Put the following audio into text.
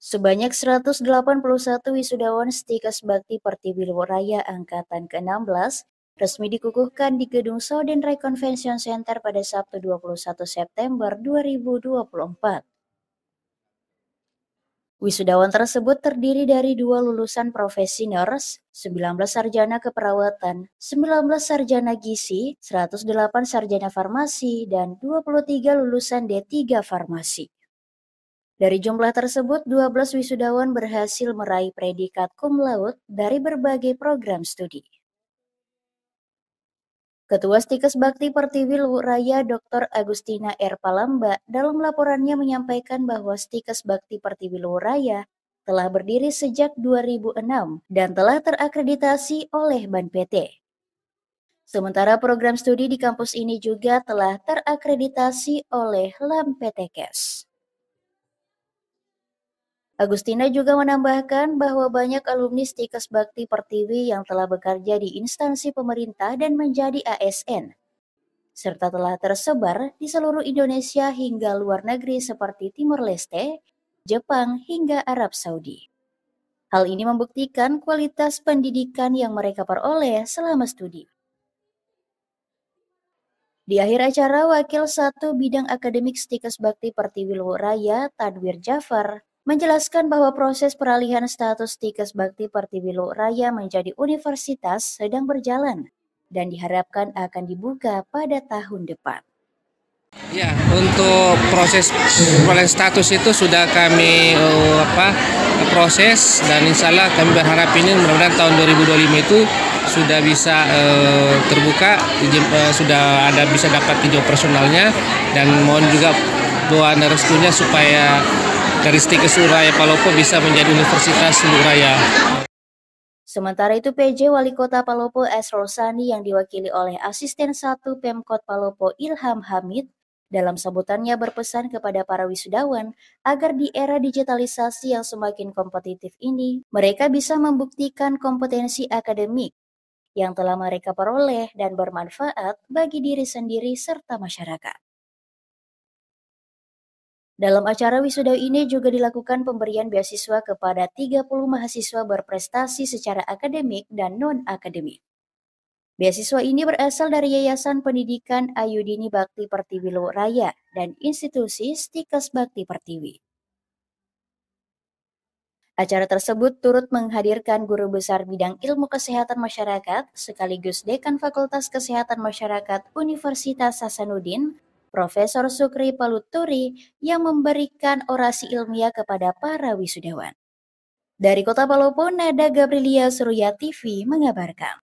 Sebanyak 181 wisudawan Stikas Bakti Pertiwi Raya Angkatan ke-16 resmi dikukuhkan di Gedung Sodenrai Convention Center pada Sabtu 21 September 2024. Wisudawan tersebut terdiri dari dua lulusan profesi nurse, 19 sarjana keperawatan, 19 sarjana gizi, 108 sarjana farmasi, dan 23 lulusan D3 farmasi. Dari jumlah tersebut, 12 wisudawan berhasil meraih predikat cum laude dari berbagai program studi. Ketua Stikes Bakti Pertiwi Luwuk Raya Dr. Agustina R. Palamba dalam laporannya menyampaikan bahwa Stikes Bakti Pertiwi Luwuk Raya telah berdiri sejak 2006 dan telah terakreditasi oleh BAN PT. Sementara program studi di kampus ini juga telah terakreditasi oleh LAM Agustina juga menambahkan bahwa banyak alumni Stikes Bakti Pertiwi yang telah bekerja di instansi pemerintah dan menjadi ASN, serta telah tersebar di seluruh Indonesia hingga luar negeri seperti Timor Leste, Jepang, hingga Arab Saudi. Hal ini membuktikan kualitas pendidikan yang mereka peroleh selama studi. Di akhir acara, Wakil Satu Bidang Akademik Stikes Bakti Pertiwi Luhur Raya, Tadwir Jafar, menjelaskan bahwa proses peralihan status Tikes Bakti Pertiwi Raya menjadi universitas sedang berjalan dan diharapkan akan dibuka pada tahun depan. Ya, untuk proses peralihan status itu sudah kami uh, apa proses dan insya Allah kami berharap ini mudah-mudahan tahun 2025 itu sudah bisa uh, terbuka, eh, sudah ada bisa dapat tinjau personalnya dan mohon juga doa restunya supaya karakteristik Suraya Palopo bisa menjadi Universitas seluruh Raya. Sementara itu PJ Wali Kota Palopo S. Rosani yang diwakili oleh Asisten 1 Pemkot Palopo Ilham Hamid dalam sambutannya berpesan kepada para wisudawan agar di era digitalisasi yang semakin kompetitif ini, mereka bisa membuktikan kompetensi akademik yang telah mereka peroleh dan bermanfaat bagi diri sendiri serta masyarakat. Dalam acara wisuda ini juga dilakukan pemberian beasiswa kepada 30 mahasiswa berprestasi secara akademik dan non-akademik. Beasiswa ini berasal dari Yayasan Pendidikan Ayudini Bakti Pertiwi Raya dan institusi Stikas Bakti Pertiwi. Acara tersebut turut menghadirkan Guru Besar Bidang Ilmu Kesehatan Masyarakat sekaligus Dekan Fakultas Kesehatan Masyarakat Universitas Hasanuddin Profesor Sukri Paluturi yang memberikan orasi ilmiah kepada para wisudawan. Dari Kota Palopo, Nada Gabrielia Surya TV mengabarkan.